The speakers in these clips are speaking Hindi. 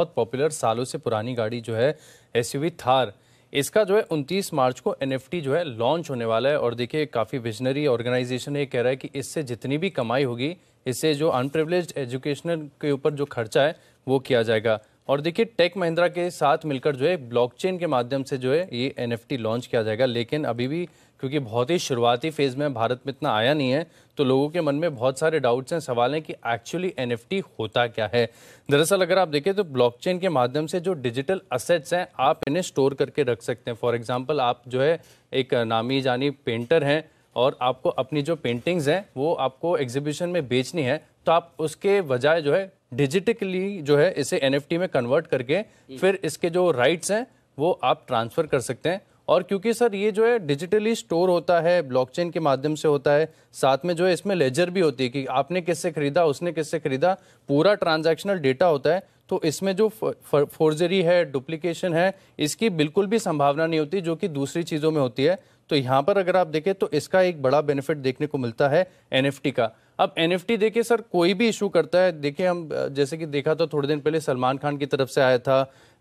बहुत पॉपुलर सालों से पुरानी गाड़ी जो है एस थार इसका जो है 29 मार्च को एन जो है लॉन्च होने वाला है और देखिए काफ़ी विजनरी ऑर्गेनाइजेशन ये कह रहा है कि इससे जितनी भी कमाई होगी इससे जो अनप्रिवलेज एजुकेशनल के ऊपर जो खर्चा है वो किया जाएगा और देखिए टेक महिंद्रा के साथ मिलकर जो है ब्लॉकचेन के माध्यम से जो है ये एन लॉन्च किया जाएगा लेकिन अभी भी क्योंकि बहुत ही शुरुआती फेज़ में भारत में इतना आया नहीं है तो लोगों के मन में बहुत सारे डाउट्स हैं सवाल हैं कि एक्चुअली एन होता क्या है दरअसल अगर आप देखें तो ब्लॉकचेन के माध्यम से जो डिजिटल असेट्स हैं आप इन्हें स्टोर करके रख सकते हैं फॉर एग्जाम्पल आप जो है एक नामी जानी पेंटर हैं और आपको अपनी जो पेंटिंग्स हैं वो आपको एग्जीबिशन में बेचनी है तो आप उसके बजाय जो है डिजिटली जो है इसे एन में कन्वर्ट करके फिर इसके जो राइट्स हैं वो आप ट्रांसफ़र कर सकते हैं और क्योंकि सर ये जो है डिजिटली स्टोर होता है ब्लॉकचेन के माध्यम से होता है साथ में जो है इसमें लेजर भी होती है कि आपने किससे खरीदा उसने किससे खरीदा पूरा ट्रांजैक्शनल डेटा होता है तो इसमें जो फोर्जरी है डुप्लीकेशन है इसकी बिल्कुल भी संभावना नहीं होती जो कि दूसरी चीज़ों में होती है तो यहाँ पर अगर आप देखें तो इसका एक बड़ा बेनिफिट देखने को मिलता है एन का अब एन देखिए सर कोई भी इशू करता है देखिए हम जैसे कि देखा था थोड़े दिन पहले सलमान खान की तरफ से आया था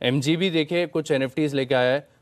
एम जी भी देखे कुछ एन लेके आया है